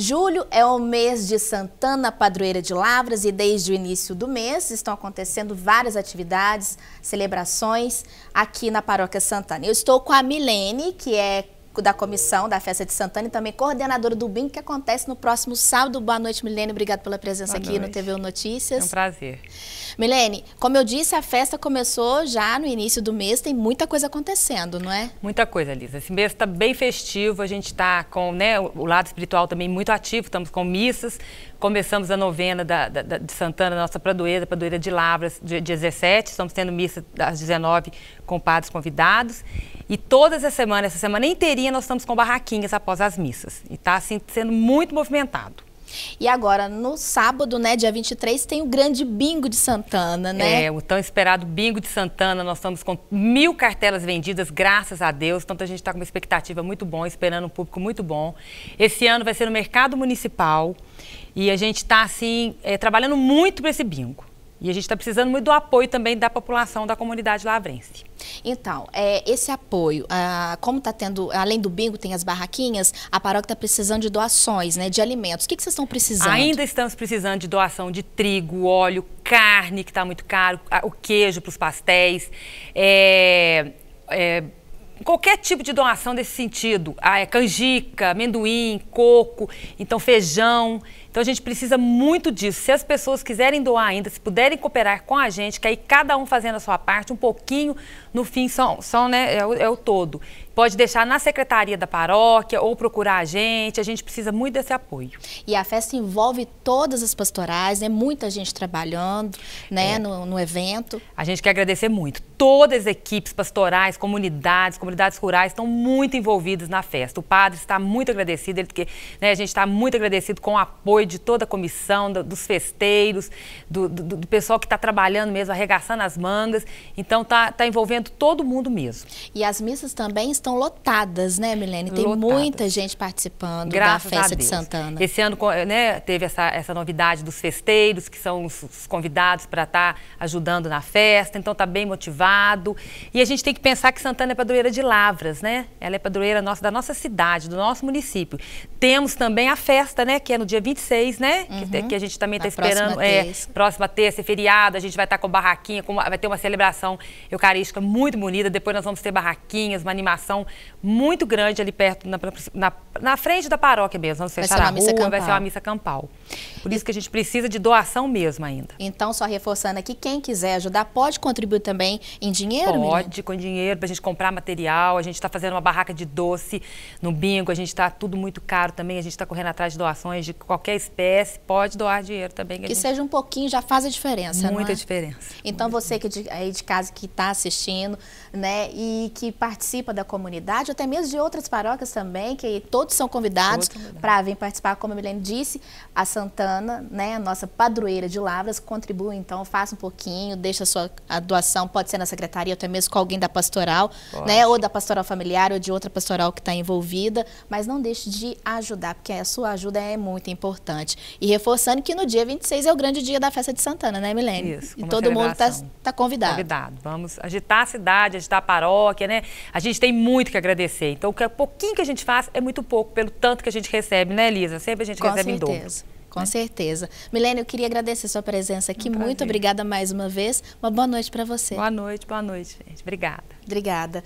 Julho é o mês de Santana Padroeira de Lavras e desde o início do mês estão acontecendo várias atividades, celebrações aqui na Paróquia Santana. Eu estou com a Milene, que é da comissão da festa de Santana e também coordenadora do BIM, que acontece no próximo sábado. Boa noite, Milene. Obrigada pela presença Boa aqui noite. no TV Notícias. É um prazer. Milene, como eu disse, a festa começou já no início do mês, tem muita coisa acontecendo, não é? Muita coisa, Lisa. Esse mês está bem festivo, a gente está com né, o lado espiritual também muito ativo, estamos com missas, começamos a novena da, da, da, de Santana, nossa pradoeira, pradoeira de Lavras, dia 17, estamos tendo missa às 19 com padres convidados. E todas as semanas, essa semana inteirinha, nós estamos com barraquinhas após as missas. E está assim, sendo muito movimentado. E agora, no sábado, né, dia 23, tem o grande bingo de Santana, né? É, o tão esperado bingo de Santana. Nós estamos com mil cartelas vendidas, graças a Deus. Então, a gente está com uma expectativa muito bom, esperando um público muito bom. Esse ano vai ser no Mercado Municipal. E a gente está, assim, é, trabalhando muito para esse bingo. E a gente está precisando muito do apoio também da população da comunidade lavrense. Então, é, esse apoio, ah, como está tendo, além do bingo, tem as barraquinhas, a paróquia está precisando de doações, né, de alimentos. O que, que vocês estão precisando? Ainda estamos precisando de doação de trigo, óleo, carne, que está muito caro, o queijo para os pastéis, é, é, qualquer tipo de doação desse sentido. Ah, é canjica, amendoim, coco, então feijão. Então a gente precisa muito disso. Se as pessoas quiserem doar ainda, se puderem cooperar com a gente, que aí cada um fazendo a sua parte, um pouquinho, no fim são, são né, é o, é o todo pode deixar na secretaria da paróquia ou procurar a gente. A gente precisa muito desse apoio. E a festa envolve todas as pastorais, né? Muita gente trabalhando, né? É. No, no evento. A gente quer agradecer muito. Todas as equipes pastorais, comunidades, comunidades rurais estão muito envolvidas na festa. O padre está muito agradecido, ele, porque né, a gente está muito agradecido com o apoio de toda a comissão, do, dos festeiros, do, do, do pessoal que está trabalhando mesmo, arregaçando as mangas. Então, está tá envolvendo todo mundo mesmo. E as missas também estão estão lotadas, né, Milene? Tem lotadas. muita gente participando Graças da festa de Santana. Esse ano né, teve essa, essa novidade dos festeiros, que são os, os convidados para estar tá ajudando na festa, então está bem motivado. E a gente tem que pensar que Santana é padroeira de Lavras, né? Ela é padroeira nossa, da nossa cidade, do nosso município. Temos também a festa, né, que é no dia 26, né? Uhum. Que, que, a gente também está esperando. é, Próxima terça, é feriado, a gente vai estar tá com barraquinha, com, vai ter uma celebração eucarística muito bonita, depois nós vamos ter barraquinhas, uma animação muito grande ali perto, na, na, na frente da paróquia mesmo. Vamos fechar a rua, campal. vai ser uma missa campal. Por isso que a gente precisa de doação mesmo ainda. Então, só reforçando aqui, quem quiser ajudar pode contribuir também em dinheiro? Pode, menina? com dinheiro, para a gente comprar material. A gente está fazendo uma barraca de doce no bingo, a gente está tudo muito caro também, a gente está correndo atrás de doações de qualquer espécie, pode doar dinheiro também. Que, que gente... seja um pouquinho, já faz a diferença, Muita é? diferença. Então, muito você que é de, aí de casa que está assistindo, né, e que participa da comunidade, comunidade, até mesmo de outras paróquias também, que todos são convidados para vir participar, como a Milene disse, a Santana, né, a nossa padroeira de Lavras, contribui então, faça um pouquinho, deixa a sua a doação, pode ser na secretaria, até mesmo com alguém da pastoral, né, ou da pastoral familiar, ou de outra pastoral que está envolvida, mas não deixe de ajudar, porque a sua ajuda é muito importante. E reforçando que no dia 26 é o grande dia da festa de Santana, né, Milene? Isso, e todo mundo está tá convidado. Convidado. Vamos agitar a cidade, agitar a paróquia, né? A gente tem muito que agradecer. Então, o que é pouquinho que a gente faz é muito pouco, pelo tanto que a gente recebe, né, Elisa? Sempre a gente Com recebe certeza. em dobro. Né? Com certeza. Milene, eu queria agradecer sua presença aqui. Um muito obrigada mais uma vez. Uma boa noite para você. Boa noite, boa noite, gente. Obrigada. Obrigada.